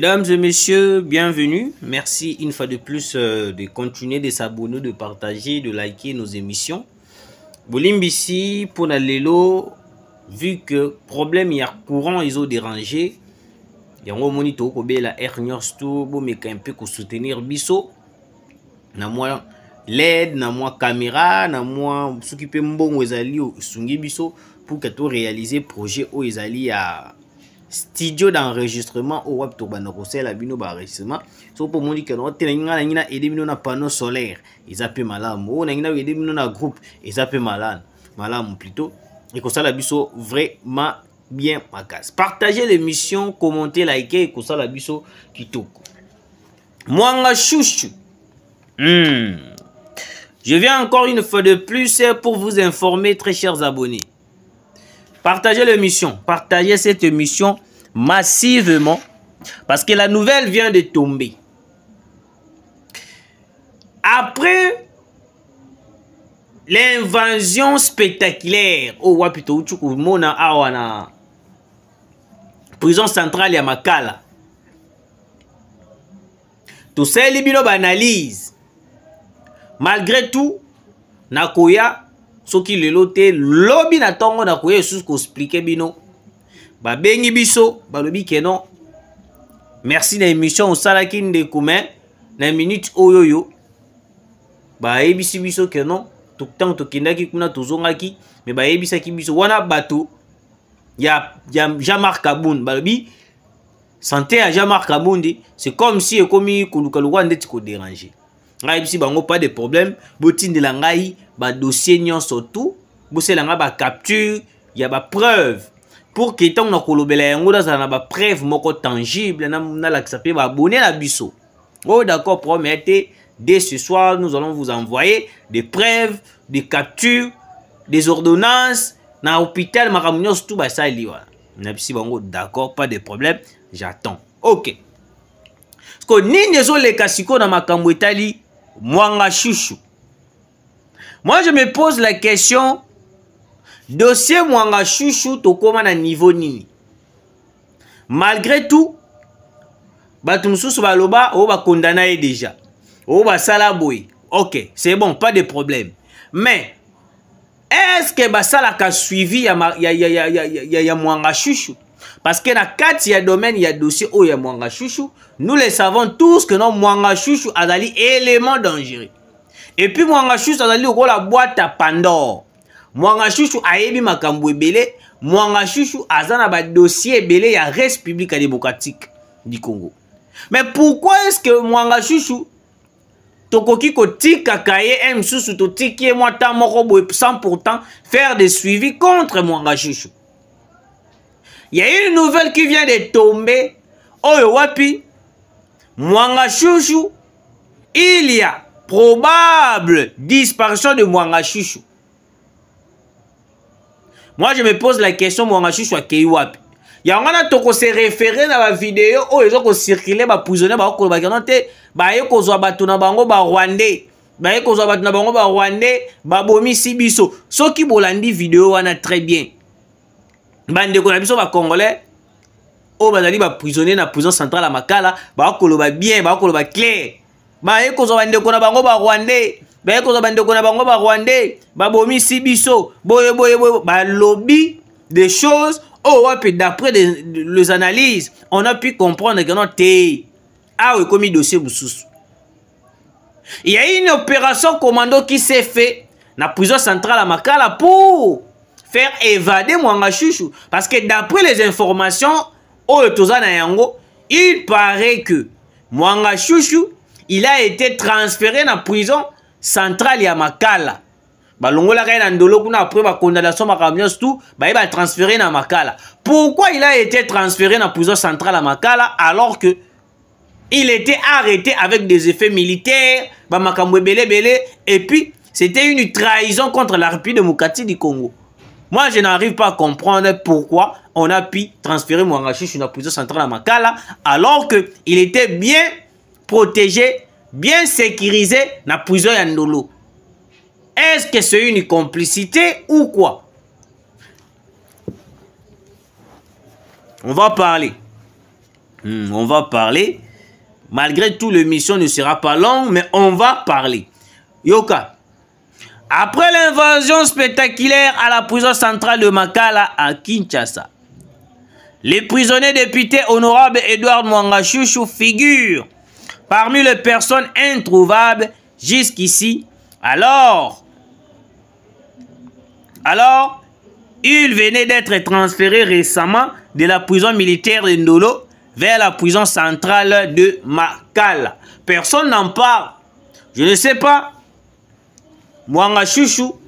Mesdames et messieurs, bienvenue. Merci une fois de plus euh, de continuer de s'abonner, de partager, de liker nos émissions. Bolimbisi, Ponalelo, vu que problème il y a courant, ils ont dérangé. yango omoni tokobela la aire nyonso to bomeka mpe kosoutenir biso na mwa led na mwa caméra na mwa soki mpe mbongo ezali esungi biso pour ke toréalise projet oyo ezali ya studio d'enregistrement au web tobanda kosala bino so pour mon omoni que te nangi ngai nangi naede bino na panneau solaire eza mpe malamu oyo oh, nangi naede bino na groupe eza mpe malam malam plutôt Et ekosala biso vraiment bien makasi Partagez l'émission commente like ekosala biso kitoko mwanga chouchou hmm. je viens encore une fois de plus pour vous informer très chers abonnés Partagez l'émission. Partagez cette émission massivement parce que la nouvelle vient de tomber. Après l'invasion spectaculaire au Wapito Uchukumona Awana, prison centrale ya Makala, tout ça libino banalise. Malgré tout, Nakoya, ce qui le loté, lobby na tongo Nakoya, sous qu'on explique bino. babengi biso balobi ke non merci na émission osalaki ndeko me na minute oyo oyo bayebisi biso ke non ntango tokendaki kuna tozongaki me bayebisaki biso wana bato ya, ya jean-marc abund balobi sante ya jean-marc abundi c'est comme si ekomi koluka lokwa ndeti kodérange ngai ayebisi bango pas de problème botindela ngai badossier nyonso tout bosala ngai bacapture ya bapreuve pour ke ntango na kolobela yango nazala na bapreuve moko tangible nalakisa mpe baabone na biso oyo oh, d'accord problème ya te dès ce soir nous allons vous envoyer des preuves des captures des ordonnances na hôpital makambo nyonso tu basali wana nabisi bango d'accord pas de problème j'attends ok ko nini ezoleka sikoyo na makambo etali mwanga shushu moi je me pose la question dossier mwanga Chouchou, tokóma na niveau nini malgré tout bato ba baloba ou ba kondanaye déjà Ou ba salaboui. ok c'est bon pas de problème mais est-ce que salaka suivi ya, ma, ya, ya, ya, ya, ya, ya mwanga Chouchou? parce que na kati ya domaine ya dossier y ya mwanga Chouchou, nous le savons tous que non mwanga a azali élément dangereux et puis mwanga shushu azali boîte à pandore mwanga shushu ayebi makambo ebele mwanga shushu aza na badossier ebele ya respublique ya démocratique du congo mais pourquoi est-ce que mwanga shushu tokoki kotikaka ye e eh, mosusu totiki ye mwa ntan moko boye sans pourtant faire des suivis contre mwanga shushu ya une nouvelle qui vient de tomber oyo wapi mwanga shushu il y a probable disparition de mwanga shushu moi je me pose la question mwanga susu akei wapi yango wana tokose refere na bavideo oyo eza kocircule baprisonnier bakokoloba kino te baye kozwa bato na bango barwandais baye kozwa bato na bango barwandais babomisi biso soki bolandi video wana très bien bandeko na biso bacongolais oyo oh, bazali baprisonnier na prison centrale ya makala bakoloba bien bakoloba clair baye kozwa bandeko na bango barwandais baye kozwa bandeko na bango ba bomi sibiso, boye boye boye l'obi des choses oyo oh, wapi d'après les analyses on a pu comprendre que non te awa ekomi dossier mosusu il y a une opération commando qui s'est fait na prison centrale à makala pour faire évader mwanga Chouchou, parce que d'après les informations oyo oh, toza na yango il paraît que mwanga Chouchou, il a été transféré na prison centrale à makala balongolaka kay na ndolo kuna après la makambo il a été transféré na makala pourquoi il a été transféré la prison centrale à makala alors que il était arrêté avec des effets militaires et puis c'était une trahison contre la république démocratique du congo moi je n'arrive pas à comprendre pourquoi on a pu transférer Mouangachi sur la prison centrale à Makala alors qu'il était bien protégé bien sécurisé la prison ya ndolo est-ce que c'est une complicité ou quoi on va parler hmm, on va parler malgré tout l'émission ne sera pas longue mais on va parler yoka après l'invasion spectaculaire à la prison centrale de Makala à Kinshasa, les prisonniers députés honorables Edouard Mwangachouchou figurent parmi les personnes introuvables jusqu'ici, alors, alors, il venait d'être transféré récemment de la prison militaire de Ndolo vers la prison centrale de Makala. Personne n'en parle. Je ne sais pas. Mwanga Chouchou,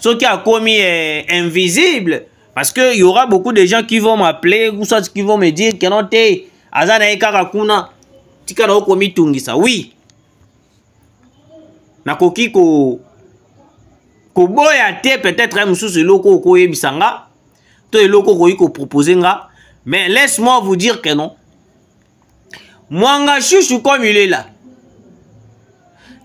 ce qui a commis est euh, invisible. Parce qu'il y aura beaucoup de gens qui vont m'appeler ou soit qui vont me dire que non, t'es tika na okomitungisa wi nakoki ko koboya te peut-être ye mosusu eloko okoyebisa nga to eloko okoki kopropose nga mais laisse-moi vous dire que non mwanga chuchu comme il est là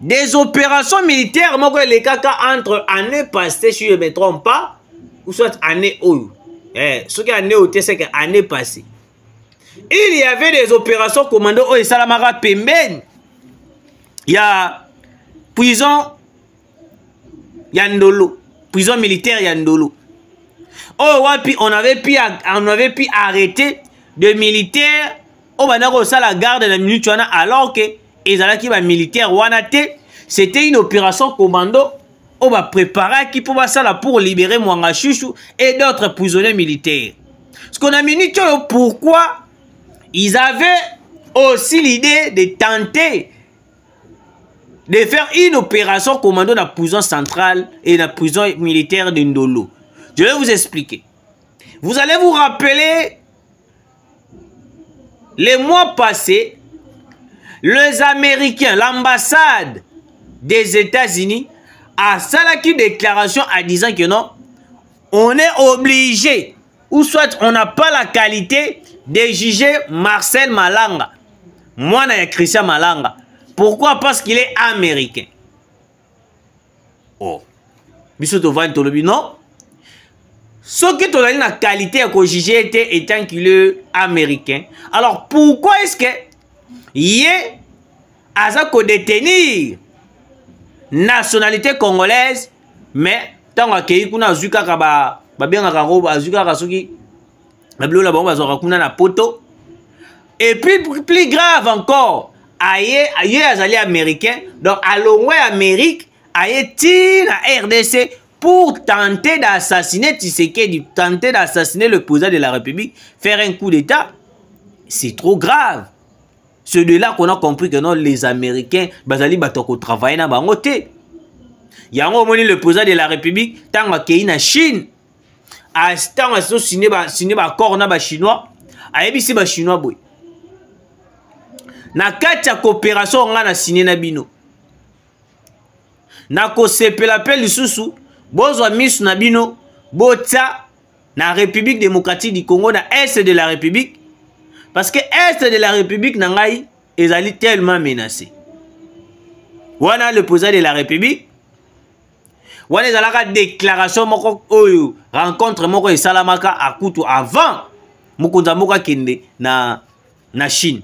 des opérations militaires moko elekaka entre année passée si je me trompe pas ou soit année oyo eh, soki année oyo te c'est que année passée il y avait des opérations commando oyo Il y a prison ya prison militaire Yandolo oh wapi on avait pu, on avait pu arrêter de militaires. oyo oh, bandaki kosala garde la minute que alors ke qui va bah, wana c'était une opération commando On va préparer pour libérer mwanga chuchu et d'autres prisonniers militaires ce qu'on a minute pourquoi ils avaient aussi l'idée de tenter de faire une opération commando la prison centrale et la prison militaire de Ndolo. Je vais vous expliquer. Vous allez vous rappeler les mois passés, les Américains, l'ambassade des États-Unis a salaki une déclaration en disant que non, on est obligé, ou soit on n'a pas la qualité de juger Marcel Malanga, mwana ya Christian Malanga. Pourquoi Parce qu'il est américain. Oh. Biso tovani tolobi non soki tozali na qualité ya kojuge ete étant qu'il est américain alors pourquoi est-ce que ye aza kodétenir nationalité congolaise mais ntango akei kuna azwi kaka babengaka yango azwi kaka soki babilo na bango bazwaka kuna na poto epuis plus grave encore aye ye azali américain donc alongwe amérique aye ti na rdc pour tenter d'assassiner Tshisekedi, tenter d'assassiner le président de la République, faire un coup d'État, c'est trop grave. C'est de là qu'on a compris que non, les Américains, Bazali Batoko travaillent na bangote. Yango moni le président de la République, tant na Chine, ntango azosine baaccord na bachinois ayebisi bachinois boye na kati ya coopération onga na sine na bino na kosepela mpe lisusu bozwa miso na bino botya na république démocratique du congo na este de la république parce que este de la république na ngai ezali tellement menacé wana le président de la république wana ezalaka déclaration moko oyo rencontre moko esalamaka akutu avant mokonzi moko akende na, na chine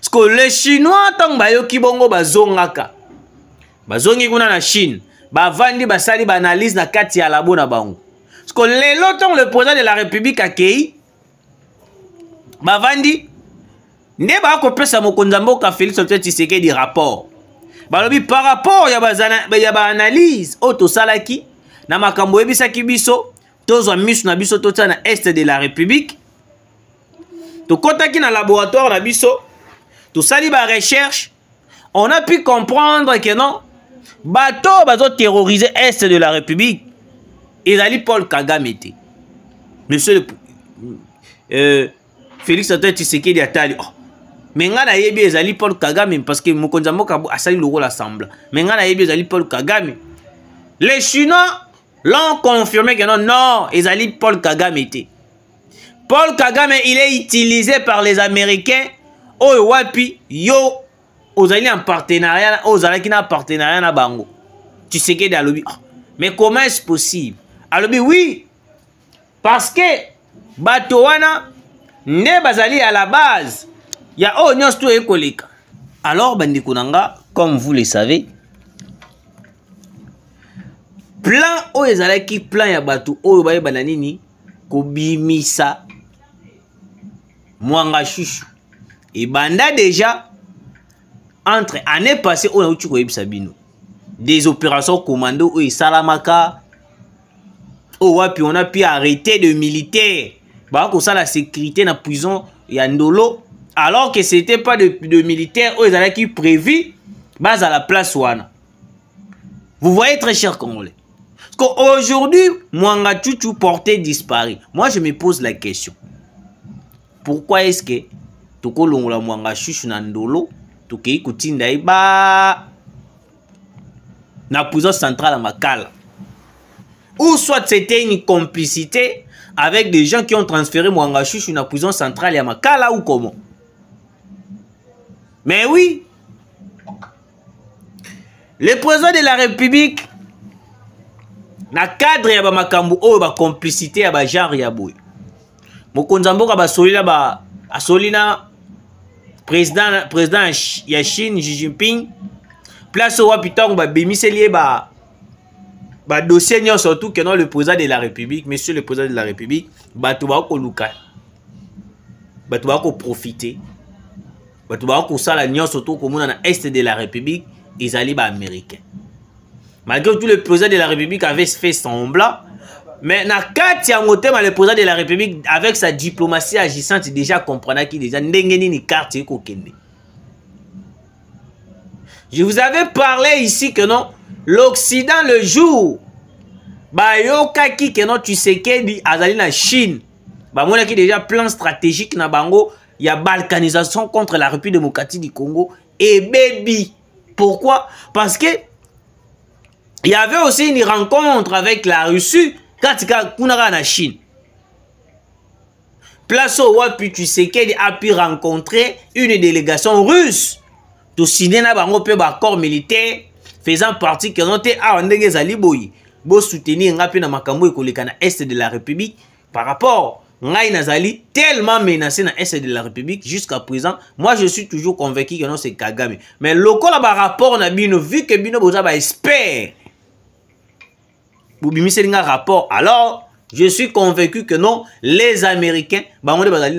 parceke le chinois ntango bayoki bongo bazongaka bazongi kuna na chine bavandi basali baanalyse na kati ya labo na bango parceke lelo ntango le président de la république akei bavandi nde bakopesa mokonzi mboka félix antoine tshisekedi rapport balobi par rapport ya baanalyse oyo oh, tosalaki na makambo oyebisaki biso tozwa miso na biso totia na este de la république tokɔtaki na laboratoire na biso tosali barecherche on a pu comprendre ke non bato oyo bazoterrorise este de la république ezali paul kagame te monsieur le, euh, félix antoine tisekedi atali oh, me nga nayebi ezali paul kagame parceke mokonzi ya mboka asali lokola sembla me nga nayebi ezali paul kagame les chinois l'ont confirmé que non non ezali paul kagame te paul kagame il est utilisé par les américains oyo oh, wapi yo ozali na partenariat oyo ozalaki na partenariat na bango tshisekedi alobi oh, mais comment est ce possible alobi oui parce que bato wana nde bazali à la base ya oyo oh, nyonso to ekoleka alors bandeko na nga comme vous le savez plan oyo ezalaki plan ya bato oyo bayebana nini kobimisa mwanga shushu ebanda deja entre année passé oyo nauti koyebisa bino des opérations commando oyo esalamaka oyo oh, wapi on a pu arrêter de militaire baka kosala sécurité na prison ya ndolo alors que ce n'était pas de, militaires eux ils qui prévient base à la place wana vous voyez très cher congolais parce qu'aujourd'hui Mwanga Chuchu portait disparu moi je me pose la question pourquoi est-ce que tokolongola Mwanga Chuchu na ndolo tokei kutinda na prison centrale à Makala ou soit c'était une complicité avec des gens qui ont transféré Mwanga Chuchu la prison centrale à Makala ou comment Mais oui, le président de la République, na cadre ya bamakambo oyo bacomplicité ya bagenre ya boye mokonzi ya mboka asoli na président ya chine xi jinping place oyo wapi ntango babemiseli ye ba badossier nyonso tout kenon le président de la république monsieur le président de la république bato bakoluka bato bakoprofite bato baa kosala nyonso tokomona na este de la république ezali baaméricain malgré tout le président de la république avait fait sembla mais na kati yango tema le président de la république avec sa diplomatie agissante déjà comprenaki déjà ndenge nini karte ekokende je vous avais parlé ici que non l'occident le jour bayokaki que non tshisekedi azali na chine bamonaki déjà plan stratégique na bango il y a balkanisation contre la République démocratique du Congo et baby. Pourquoi Parce que il y avait aussi une rencontre avec la Russie katika Kunara na Chine. Place au wapi qu'elle a pu rencontrer une délégation russe. Tout signé un bango militaire faisant partie que ont été à pour soutenir ngapi est de la République par rapport ngai nazali tellement menacé dans l'Est de la République jusqu'à présent. Moi, je suis toujours convaincu que non, c'est Kagame. Mais le local par rapport na bino, vu que bino boza ba espère, y a un rapport. Alors, je suis convaincu que non, les Américains, bah, on est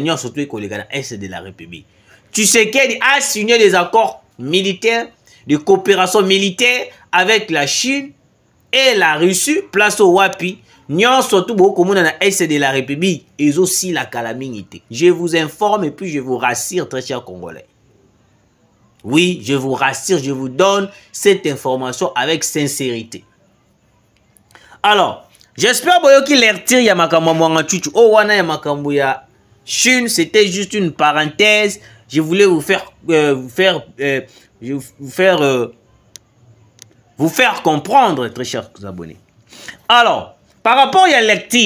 na surtout les collègues de la République. Tu sais qu'elle a signé des accords militaires, de coopération militaire avec la Chine et la Russie, place au WAPI. N'ya surtout beaucoup monde dans l'Est de la République et aussi la calamité. Je vous informe et puis je vous rassure, très chers Congolais. Oui, je vous rassure, je vous donne cette information avec sincérité. Alors, j'espère que l'ertir ya makambo mwanga chuchu. Oh wana ya makambo ya c'était juste une parenthèse. Je voulais vous faire, euh, vous faire, euh, vous faire, euh, vous faire comprendre, très chers abonnés. Alors, par rapport à l'acte,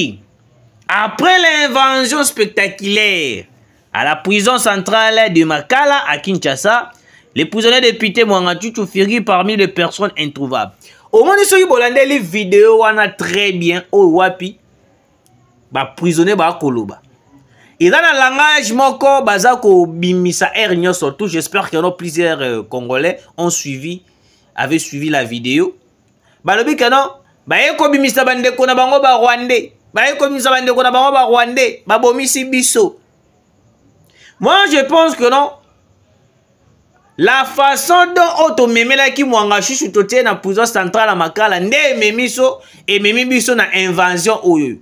après l'invention spectaculaire à la prison centrale de Makala à Kinshasa, les prisonniers députés Mwangantutu Firi parmi les personnes introuvables. Au moins, ils bolandé les vidéos on a très bien au oh, wapi ba prisonnier ba koloba. Ils ont un langage moko baza bimisa surtout j'espère a plusieurs euh, congolais ont suivi avaient suivi la vidéo. le non baye kobimisa bandeko na bango barwande baye kobimisa bandeko na bango barwande babomisi biso moi je pense que non la façon dont oyo tomemelaki mwanga shushu totie na prison centrale ya makala nde ememi so ememi biso na invention oyo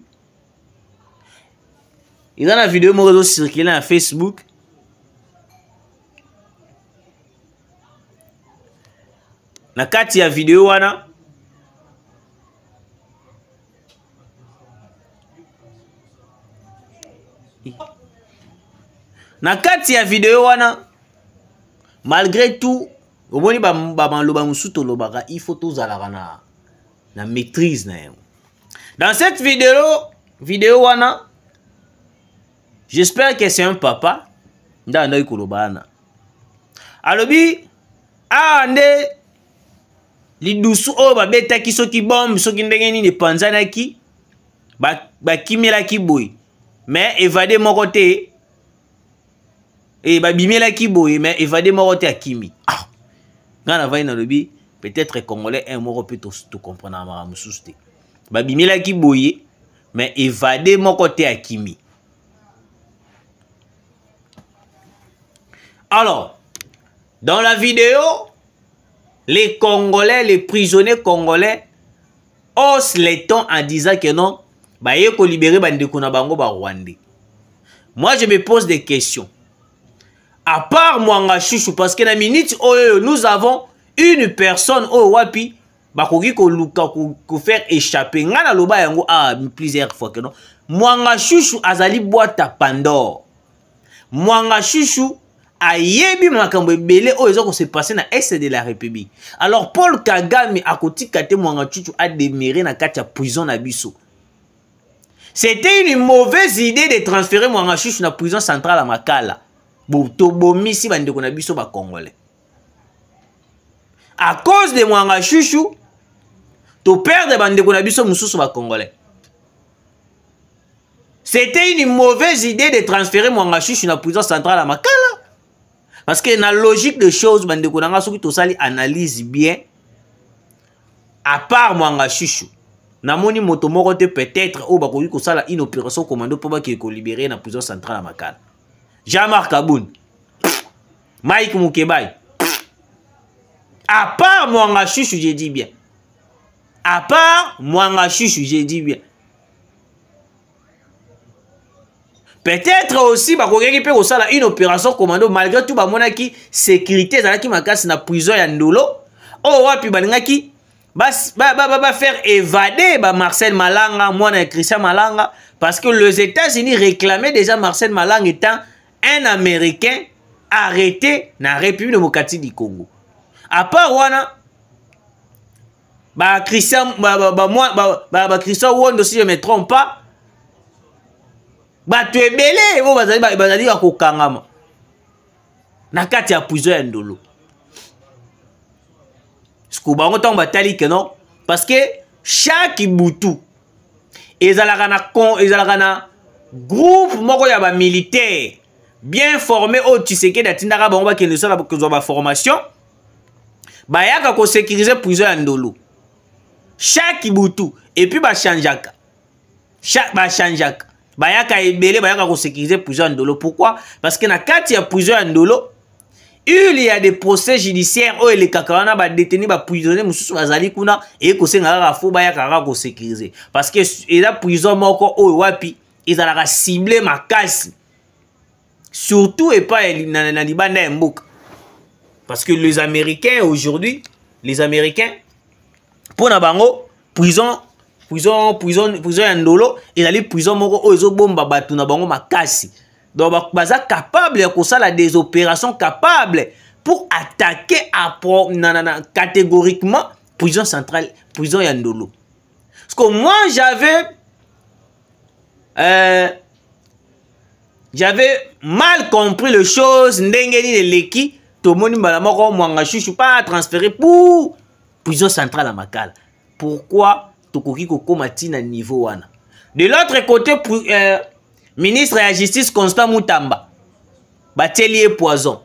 eza na video moko ezocircule na facebook na kati ya video wana na kati ya video wana malgré tout omoni bamaloba mosusu tolobaka ifo tozalaka na, na maîtrise na yango dans cette vidéo video wana j'espère que c'est un papa nde andaki koloba wana alobi awa nde lidusu oyo babetaki soki bombe soki ndenge nini epanzanaki bakimelaki ba boye me evade moko te e eh, babimelaki boye me evade moko te akimi ah. ngai navai nalobi peut-être congolais un moko mpe tocomprendra makambo mosusu te babimelaki boye me evade moko te akimi alors dans la vidéo les congolais les prisonniers congolais haussent les temps en disant que non baye kolibere bandeko na bango barwandais moi je me pose des questions à part mwanga chouchou parce que na minute oyo oh, oh, oh, nous avons une personne oyo wapi bakoki koluka kofaire échappe ngai naloba yango ah, plusieurs fois keno mwanga chouchou azali bwata pandore mwanga chouchou ayebi makambo ebele oyo eza kose passe na este de la république alors paul kagame akotika te mwanga chouchou ademire na kati ya prison na biso c'était une mauvaise idée de transférer mwanga chouchou na prison centrale ya makala tobomisi bandeko na biso bacongolais à cause de mwanga chuchu toperdre bandeko na biso mosusu bacongolais c'était une mauvaise idée de transférer mwanga chuchu na prison centrale ya makala parce que na logique de chose bandeko na nga soki tosali analyse bien à part mwanga chuchu namoni moto moko te peut-être oyo bakoki kosala une opération commando mpo bakei kolibere na prison centrale ya makala Jamar Kaboun, Mike Moukebaï, à part Mwanga Chuchu, j'ai dit bien. À part Mwanga Chuchu, j'ai dit bien. Peut-être aussi, bah, peut a une opération commando, malgré tout, bah, mon sécurité, ça qui m'a la prison, y'a ndolo. Oh, ouais, puis, bah, qui bah bah, bah, bah, bah, faire évader, bah, Marcel Malanga, moi, Christian Malanga, parce que les États-Unis réclamaient déjà Marcel Malanga étant un américain arrêté na république démocratique du congo à part wana bakristian bakristian wondo si je me trompe pas bato ebele oyo bazali ya kokangama na kati ya prison ya ndolo sku bango ntango batali keno parceke chaque butu ezalaka na, ezalaka na groupe moko ya bamilitaire bien formé oyo tshisekedi atindaka bango bakende kosala kozwa baformation bayaka kosécurize prison ya ndolo chaque butu epui bachangeaka bachangeaka bayaka ebele bayaka kosécurize prison ya ndolo pourquoi parce que na kati ya prison ya ndolo ule ya des procès judiciaire oyo elekaka wana badeteni baprisonnier mosusu bazali kuna eye kosenga kaka fo bayaka kaka kosécurize parce que eza prison moko oyo wapi ezalaka cible makasi surtout epai na, na libanda ya mboka parce que les américains aujourd'hui les américains mpo na bango prison prison prison prison ya ndolo ezali prison moko oyo ezobomba bato na bango makasi donc baza capable ya kosala des opérations capable pour attaquer apro, nanana, catégoriquement prison centrale prison ya ndolo parce que moi j'avais euh, j'avais mal compris les choses ndengeni de leki tomoni mbala moko mwanga pas transféré pour prison centrale à Makal. pourquoi tokoki kokoma niveau wana de l'autre côté euh, ministre la justice constant mutamba batieli poison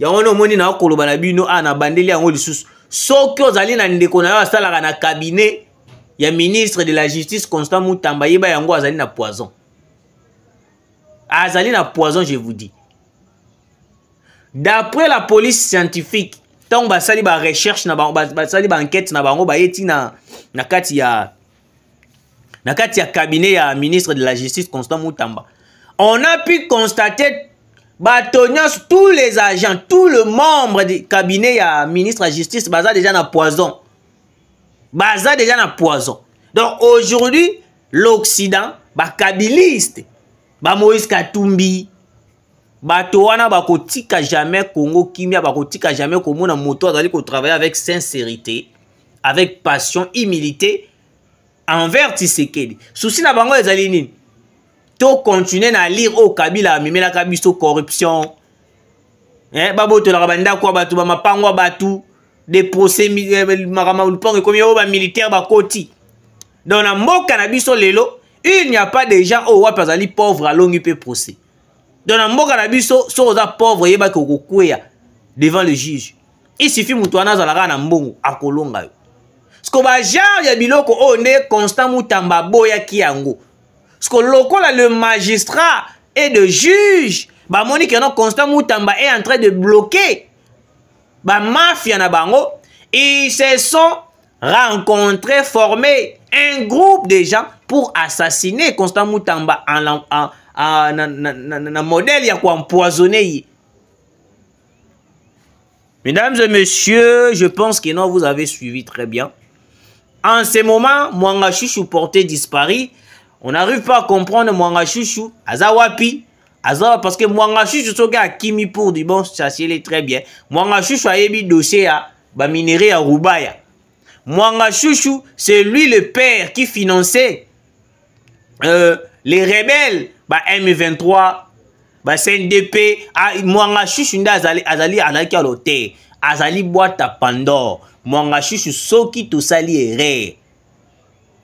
Ya nde na bino a ah, na bandeli yango lisusu soki ozali na ndeko na yo na kabinet ya ministre de la justice constant mutamba yeba yango azali na poison azali na poison je vous dis d'après la police scientifique ntango basali barecherche na bango basali bankete na bango bayeti na, na kati ya na kati ya cabinet ya ministre de la justice constant mutamba on a pu constater bato nyonso tous les agents tout le membre du cabinet ya ministre ya justice baza déjà na poison baza déjà na poison donc aujourd'hui l'occident bakabiliste bamoïse katumbi bato wana bakotika jamais congo kimia bakotika jamais komona moto azali kotravaille avec sincérité avec passion humilité envers tisekedi susi na bango ezali nini tocontinue na lire oyo kabila amemelaka biso corruption eh, babotolaka bandako ya bato bamapango ya bato deprocès eh, makambo lupango ekomi oyo bamilitaire bakoti donc na mboka na biso lelo il n'y a pas de gens oyo wapi azali pauvre alongi mpe procès donc na mboka na biso soki oza pauvre yebaki okokweya devant le juge il suffit moto wana azala kaka na mbongo akolonga yo ceke bagenre ya biloko oyo nde constant mutamba aboyaki yango ceke lokola le magistrat et de juge bamoni keno constant mutamba est en train de bloquer bamafia na bango ils se sont rencontrés formés un groupe de gens pour assassiner Constant Moutamba en, en, en, en modèle quoi quoi empoisonné. mesdames et messieurs je pense que non vous avez suivi très bien en ce moment mwanga Chouchou porté disparu on n'arrive pas à comprendre mwanga Chouchou. Azawapi wapi parce que mwanga ce à Kimi pour du bon ça est très bien mwanga eu un dossier à minérer à rubaya Mwanga Chouchou, c'est lui le père qui finançait euh, les rebelles bah, M23, bah, CNDP, ah, Mwanga Chouchou, azali, azali, azali, azali, azali, boîte à Pandore. Mwanga Chouchou, soki tosali erreur.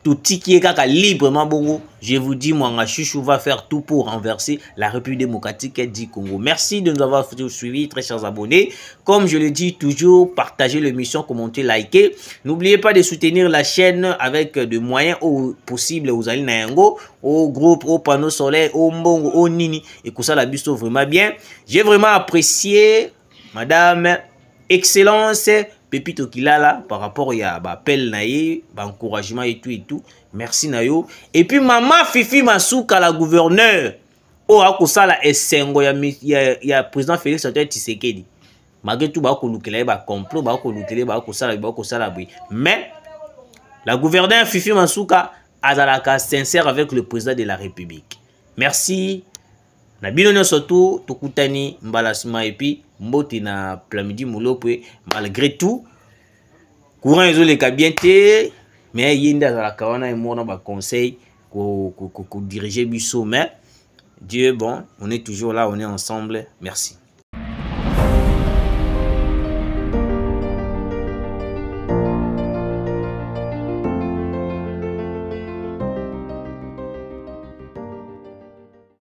tout qui est librement bongo. Je vous dis, moi, Chouchou va faire tout pour renverser la République démocratique du Congo. Merci de nous avoir suivis, très chers abonnés. Comme je le dis toujours, partagez l'émission, commentez, likez. N'oubliez pas de soutenir la chaîne avec de moyens possibles aux alliés au groupe, au panneau solaire, au Mbongo, au Nini. Et que ça, la buste vraiment bien. J'ai vraiment apprécié, Madame Excellence, pepi tokilala par rapport ya baapel na ye baencouragement et tout et tout merci na yo epuis mama fifi masuka la gouverneur oyo akosala esengo ya, ya, ya président félix antoine tisekedi malgré tout bakolukela ye bacomplot bakolukela ye bakosala bakosala boye mais la gouverneur fifi masuka azalaka sincère avec le président de la république merci na bino nyonso tu tokutani mbala nsima epuis mbote na plamidi molopwe malgré tout courant ezoleka bien te mais ye nde azalaka wana emona baconseil kodirige biso mais dieu bon on est toujours là on est ensemble merci